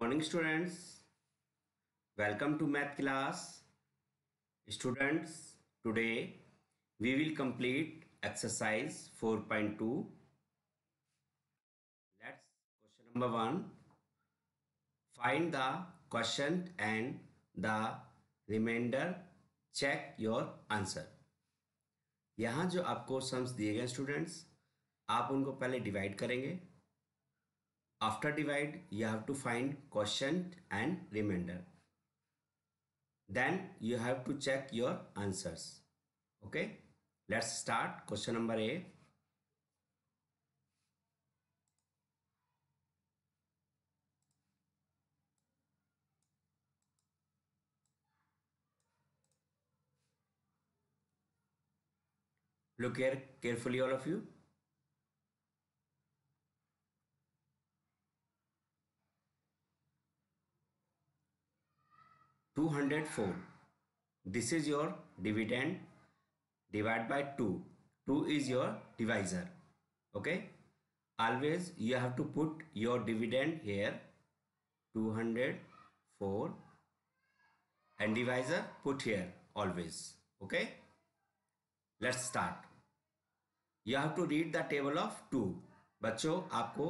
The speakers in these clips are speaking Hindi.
Morning students welcome to math class students today we will complete exercise 4.2 let's question number one find the question and the reminder check your answer यहाँ जो आपको सम्स दिए गए स्टूडेंट्स आप उनको पहले डिवाइड करेंगे After divide, you have to find quotient and remainder. Then you have to check your answers. Okay, let's start question number A. Look here carefully all of you. 204 this is your dividend divide by 2 2 is your divisor okay always you have to put your dividend here 204 and divisor put here always okay let's start you have to read the table of 2 बच्चों आपको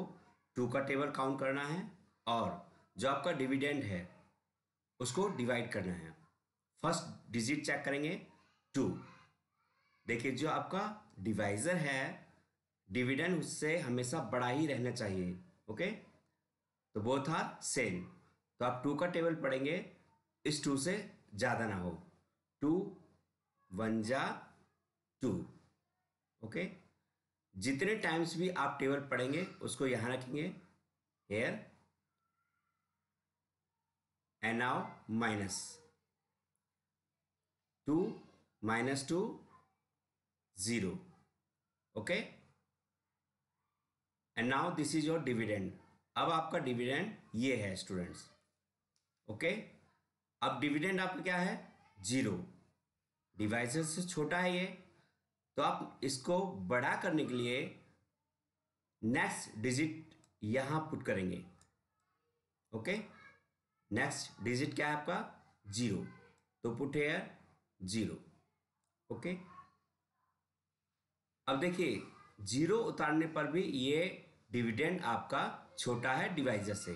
2 का टेबल काउंट करना है और जो आपका डिविडेंड है उसको डिवाइड करना है फर्स्ट डिजिट चेक करेंगे टू देखिए जो आपका डिवाइजर है डिविडेंड उससे हमेशा बड़ा ही रहना चाहिए ओके तो वो था सेम तो आप टू का टेबल पढ़ेंगे इस टू से ज़्यादा ना हो टू वन जा टू ओके जितने टाइम्स भी आप टेबल पढ़ेंगे उसको यहाँ रखेंगे here and now minus 2 minus 2 0 okay and now this is your dividend अब आपका डिविडेंड ये है स्टूडेंट्स ओके okay? अब डिविडेंड आपका क्या है जीरो डिवाइसेस से छोटा है ये तो आप इसको बड़ा करने के लिए नेक्स्ट डिजिट यहां पुट करेंगे ओके okay? नेक्स्ट डिजिट क्या है आपका जीरो तो पुट हेयर जीरो ओके अब देखिए जीरो उतारने पर भी ये डिविडेंड आपका छोटा है डिवाइजर से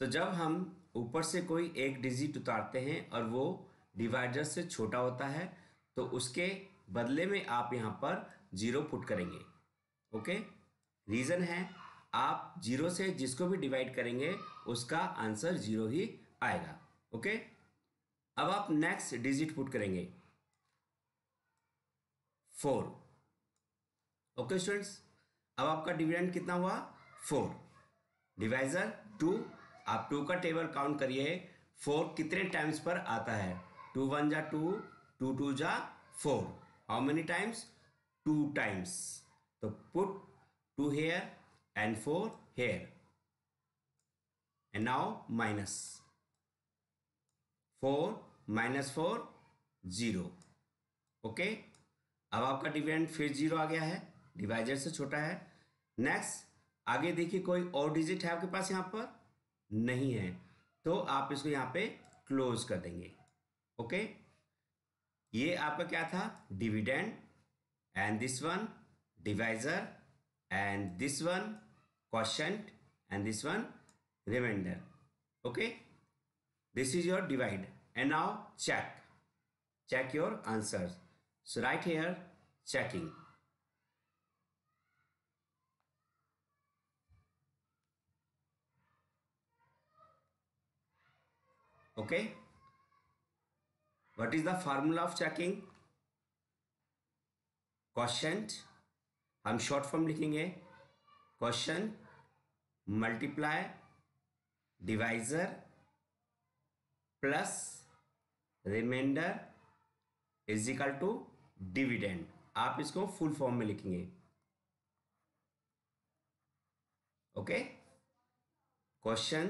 तो जब हम ऊपर से कोई एक डिजिट उतारते हैं और वो डिवाइजर से छोटा होता है तो उसके बदले में आप यहाँ पर जीरो पुट करेंगे ओके रीज़न है आप जीरो से जिसको भी डिवाइड करेंगे उसका आंसर जीरो ही आएगा ओके अब आप नेक्स्ट डिजिट पुट करेंगे फोर ओके स्टूडेंट्स अब आपका डिविडेंड कितना हुआ फोर डिवाइजर टू आप टू का टेबल काउंट करिए फोर कितने टाइम्स पर आता है टू वन जा टू टू टू जा four how many times two times तो put two here and 4 here and now minus 4 minus four zero okay अब आपका डिविडेंड फिर जीरो आ गया है डिवाइजर से छोटा है नेक्स्ट आगे देखिए कोई और डिजिट है आपके पास यहाँ पर नहीं है तो आप इसको यहाँ पे क्लोज कर देंगे ओके ये आपका क्या था dividend and this one divisor and this one quotient and this one remainder okay this is your divide and now check check your answers so right here checking okay what is the formula of checking quotient I'm हम शॉर्ट फॉर्म लिखेंगे quotient multiply divisor plus remainder equal to dividend आप इसको फुल फॉर्म में लिखेंगे okay quotient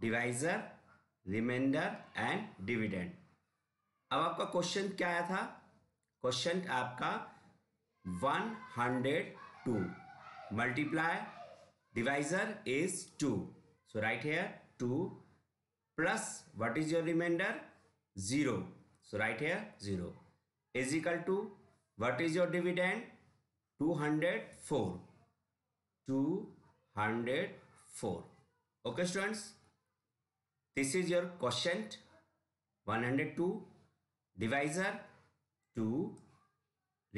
divisor remainder and dividend अब आपका क्वेश्चन क्या आया था क्वेश्चन आपका one hundred two multiply divisor is 2 so right here 2 plus what is your remainder 0 so right here 0 is equal to what is your dividend 204 204 okay students this is your quotient 102 divisor 2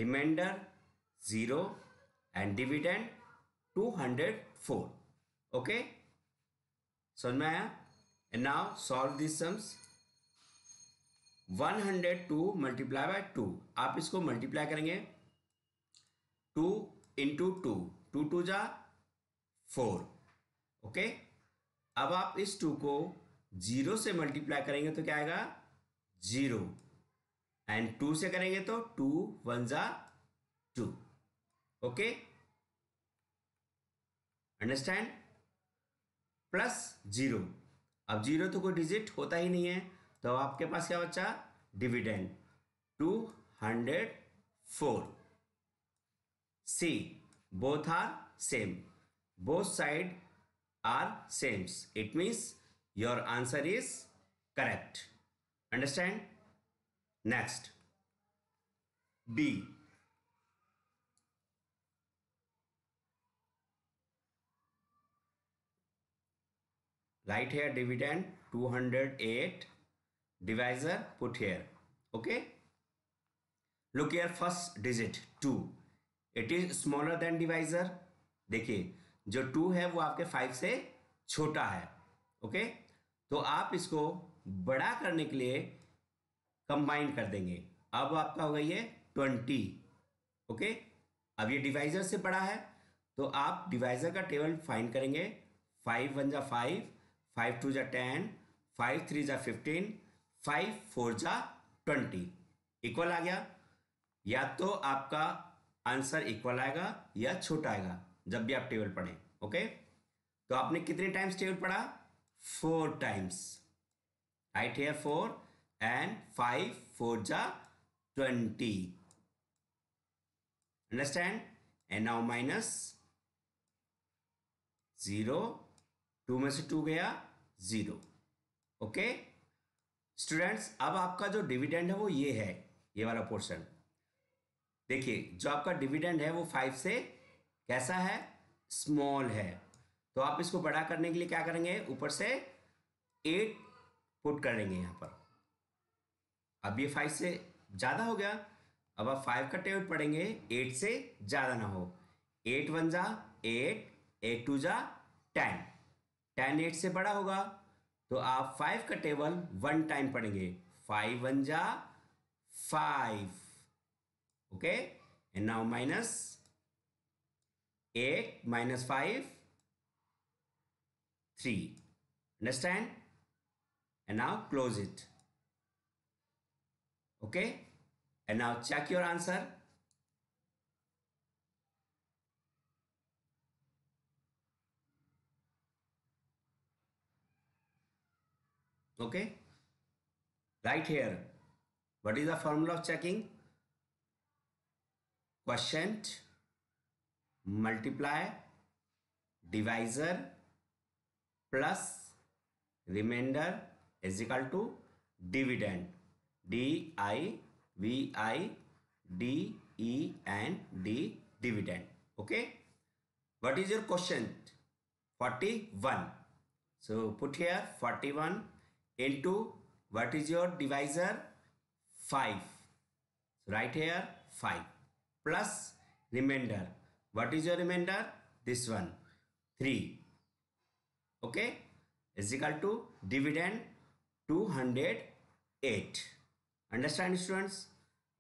remainder 0 and dividend 204 okay समझ में आया and now solve this sums 102 multiply by two आप इसको मल्टीप्लाई करेंगे 2 इंटू टू टू टू जा फोर ओके अब आप इस टू को जीरो से मल्टीप्लाई करेंगे तो क्या आएगा जीरो एंड टू से करेंगे तो टू वन जा two okay understand plus zero अब जीरो तो कोई डिजिट होता ही नहीं है तो आपके पास क्या बचा dividend two hundred four see both are same both side are sames it means your answer is correct understand next be write here dividend 208 divisor put here okay look here first digit 2 it is smaller than divisor देखिए जो टू है वो आपके फाइव से छोटा है ओके तो आप इसको बड़ा करने के लिए कंबाइन कर देंगे अब आपका हो गई है ट्वेंटी ओके अब ये डिवाइजर से बड़ा है तो आप डिवाइजर का टेबल फाइन करेंगे फाइव वन जा फाइव फाइव टू ज़ा टेन फाइव थ्री ज़ा फिफ्टीन फाइव फोर ज़ा ट्वेंटी इक्वल आ गया या तो आपका आंसर इक्वल आएगा या छोटा आएगा जब भी आप टेबल पढ़ें ओके तो आपने कितने टाइम्स टेबल पढ़ा four times right here four and five four जा twenty understand and now minus zero two में से टू गया जीरो ओके स्टूडेंट्स अब आपका जो डिविडेंड है वो ये है ये वाला पोर्शन देखिए जो आपका डिविडेंड है वो फाइव से कैसा है स्मॉल है तो आप इसको बड़ा करने के लिए क्या करेंगे ऊपर से एट पुट करेंगे यहाँ पर अब ये फाइव से ज़्यादा हो गया अब आप फाइव का टेबल पढ़ेंगे एट से ज़्यादा ना हो एट वन जा एट एट टू जा टेन टेन एट से बड़ा होगा तो आप फाइव का टेबल वन टाइम पढ़ेंगे फाइव वन जा five okay and now minus eight minus five three understand and now close it okay and now check your answer okay right here what is the formula of checking quotient multiply divisor plus remainder is equal to dividend d i v i d e and d dividend okay what is your quotient 41 so put here 41 into what is your divisor 5 so right here 5 plus remainder what is your remainder this one 3 okay is equal to dividend 208 understand students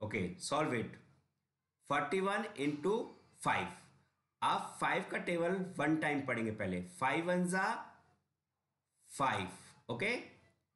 okay solve it 41 into 5 आप 5 का टेबल वन टाइम पढ़ेंगे पहले 5 वन जा 5 okay okay?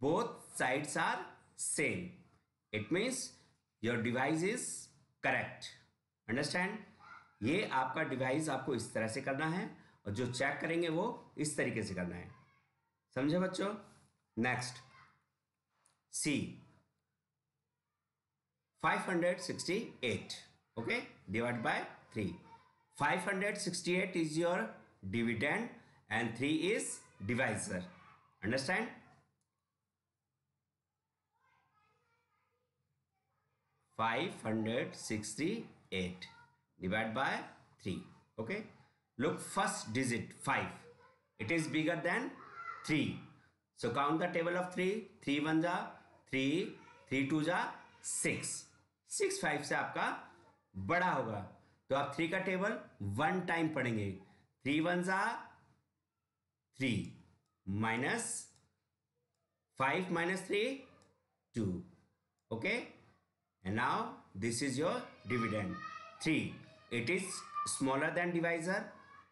both sides are same. It means your device is correct. Understand? ये आपका डिवाइस आपको इस तरह से करना है और जो चेक करेंगे वो इस तरीके से करना है समझे बच्चों next see 568 okay divided by 3 568 is your dividend and 3 is divisor understand 568 divided by 3 okay look first digit 5 it is bigger than 3 so count the table of 3 3 1 जा 3 3 2 जा 6 6 5 से आपका बड़ा होगा तो आप 3 का टेबल वन टाइम पढ़ेंगे 3 1 जा 3 minus 5 minus 3 2 okay okay? And now this is your dividend. 3. It is smaller than divisor.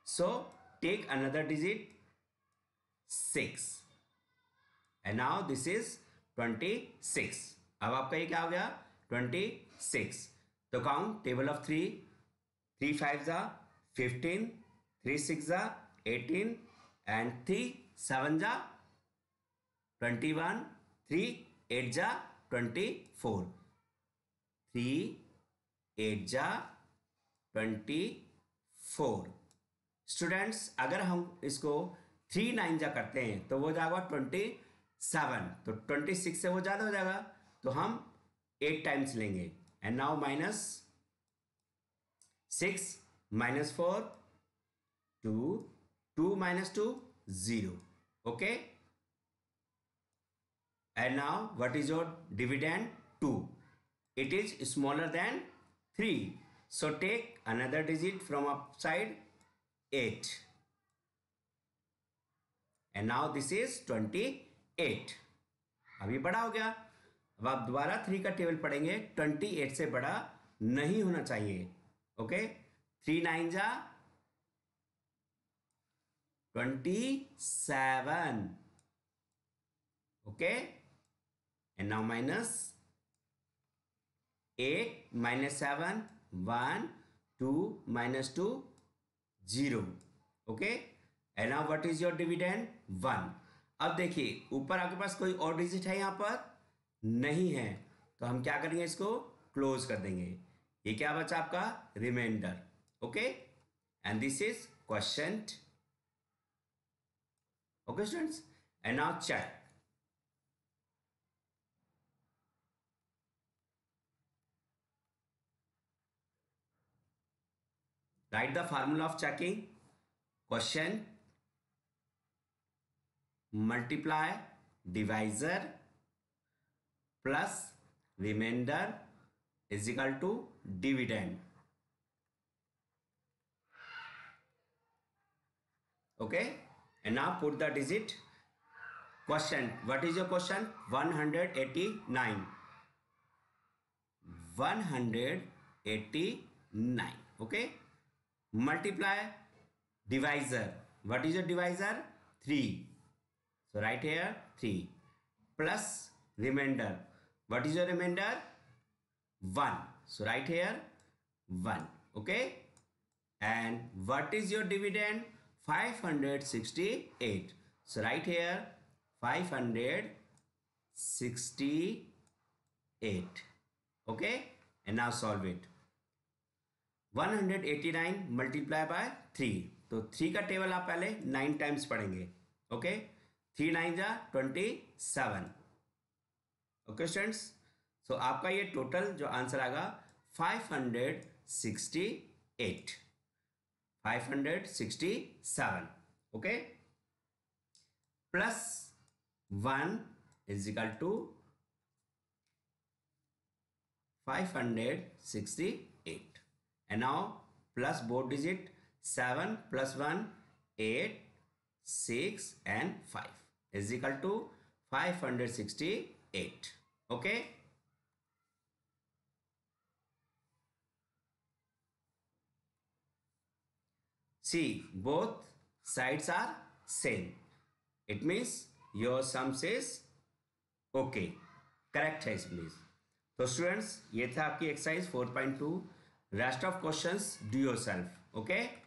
So take another digit 6. And now this is 26. ab aapka ye kya ho gaya 26. तो count table of 3 3 5 जा 15 थ्री सिक्स जा एटीन एंड थ्री सेवन जा ट्वेंटी वन थ्री एट जा ट्वेंटी फोर थ्री एट जा ट्वेंटी फोर स्टूडेंट्स अगर हम इसको थ्री नाइन जा करते हैं तो वो जाएगा ट्वेंटी सेवन तो ट्वेंटी सिक्स से वो ज़्यादा हो जाएगा तो हम एट टाइम्स लेंगे and now minus six minus four two two minus two zero okay and now what is your dividend two it is smaller than 3 so take another digit from upside 8 and now this is twenty eight अभी बड़ा हो गया अब आप दोबारा थ्री का टेबल पढ़ेंगे ट्वेंटी एट से बड़ा नहीं होना चाहिए ओके थ्री नाइन जा twenty seven okay and now minus eight minus seven one two minus two zero okay and now what is your dividend one अब देखिए ऊपर आपके पास कोई और डिजिट है यहाँ पर नहीं है तो हम क्या करेंगे इसको क्लोज कर देंगे ये क्या बचा आपका remainder okay and this is quotient okay students and now check right the formula of checking quotient multiply divisor plus remainder equal to dividend okay and now put the digit quotient what is your quotient 189 189 one hundred eighty nine okay okay? multiply divisor what is your divisor 3 so right here 3 plus remainder what is your remainder 1 so right here 1 okay and what is your dividend 568 so right here 568 okay and now solve it 189 multiply by three तो थ्री का टेबल आप पहले नाइन टाइम्स पढ़ेंगे ओके थ्री नाइन जा twenty seven okay students so आपका ये टोटल जो आंसर आएगा five hundred sixty eight five hundred sixty seven okay plus one equal to five hundred sixty And now plus both digit 7 plus 1 8 6 and 5 is equal to 568. Okay. See both sides are same. It means your sum says okay. Correct है So students, स्टूडेंट्स ये था आपकी exercise 4.2 Rest of questions do yourself. Okay.